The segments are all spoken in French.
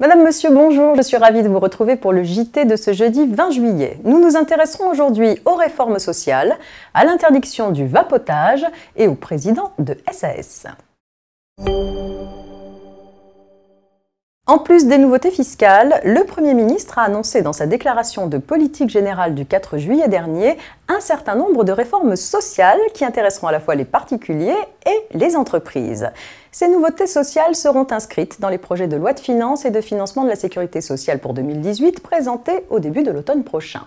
Madame, Monsieur, bonjour. Je suis ravie de vous retrouver pour le JT de ce jeudi 20 juillet. Nous nous intéresserons aujourd'hui aux réformes sociales, à l'interdiction du vapotage et au président de SAS. En plus des nouveautés fiscales, le Premier ministre a annoncé dans sa déclaration de politique générale du 4 juillet dernier un certain nombre de réformes sociales qui intéresseront à la fois les particuliers et les entreprises. Ces nouveautés sociales seront inscrites dans les projets de loi de finances et de financement de la sécurité sociale pour 2018 présentés au début de l'automne prochain.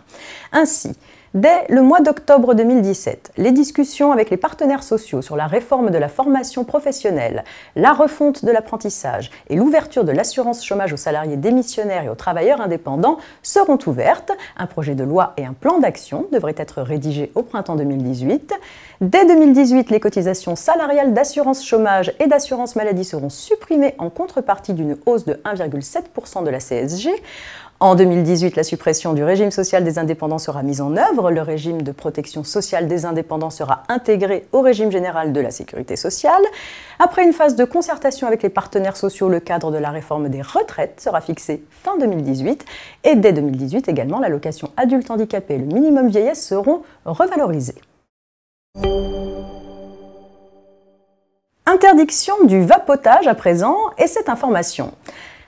Ainsi, Dès le mois d'octobre 2017, les discussions avec les partenaires sociaux sur la réforme de la formation professionnelle, la refonte de l'apprentissage et l'ouverture de l'assurance chômage aux salariés démissionnaires et aux travailleurs indépendants seront ouvertes. Un projet de loi et un plan d'action devraient être rédigés au printemps 2018. Dès 2018, les cotisations salariales d'assurance chômage et d'assurance maladie seront supprimées en contrepartie d'une hausse de 1,7% de la CSG. En 2018, la suppression du régime social des indépendants sera mise en œuvre. Le régime de protection sociale des indépendants sera intégré au régime général de la sécurité sociale. Après une phase de concertation avec les partenaires sociaux, le cadre de la réforme des retraites sera fixé fin 2018. Et dès 2018 également, l'allocation adulte handicapé et le minimum vieillesse seront revalorisés. Interdiction du vapotage à présent et cette information.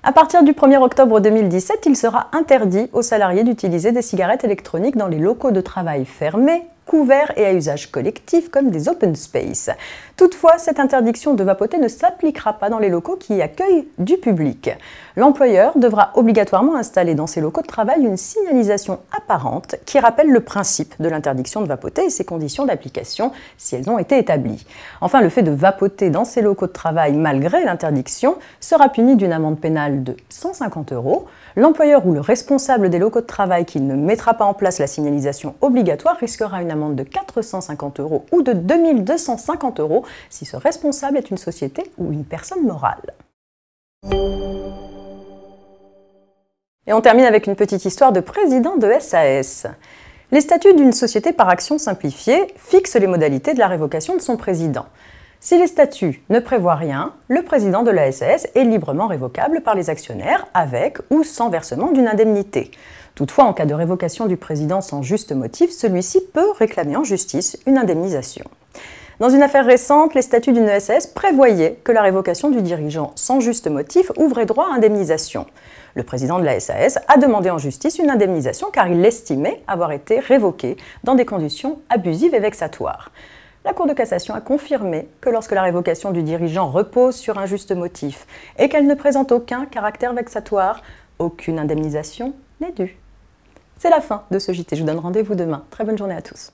À partir du 1er octobre 2017, il sera interdit aux salariés d'utiliser des cigarettes électroniques dans les locaux de travail fermés couverts et à usage collectif comme des open space. Toutefois, cette interdiction de vapoter ne s'appliquera pas dans les locaux qui accueillent du public. L'employeur devra obligatoirement installer dans ses locaux de travail une signalisation apparente qui rappelle le principe de l'interdiction de vapoter et ses conditions d'application si elles ont été établies. Enfin, le fait de vapoter dans ses locaux de travail malgré l'interdiction sera puni d'une amende pénale de 150 euros. L'employeur ou le responsable des locaux de travail qui ne mettra pas en place la signalisation obligatoire risquera une de 450 euros ou de 2250 euros si ce responsable est une société ou une personne morale. Et on termine avec une petite histoire de président de SAS. Les statuts d'une société par action simplifiée fixent les modalités de la révocation de son président. Si les statuts ne prévoient rien, le président de la SAS est librement révocable par les actionnaires avec ou sans versement d'une indemnité. Toutefois, en cas de révocation du président sans juste motif, celui-ci peut réclamer en justice une indemnisation. Dans une affaire récente, les statuts d'une SAS e prévoyaient que la révocation du dirigeant sans juste motif ouvrait droit à indemnisation. Le président de la SAS a demandé en justice une indemnisation car il estimait avoir été révoqué dans des conditions abusives et vexatoires. La Cour de cassation a confirmé que lorsque la révocation du dirigeant repose sur un juste motif et qu'elle ne présente aucun caractère vexatoire, aucune indemnisation n'est due. C'est la fin de ce JT. Je vous donne rendez-vous demain. Très bonne journée à tous.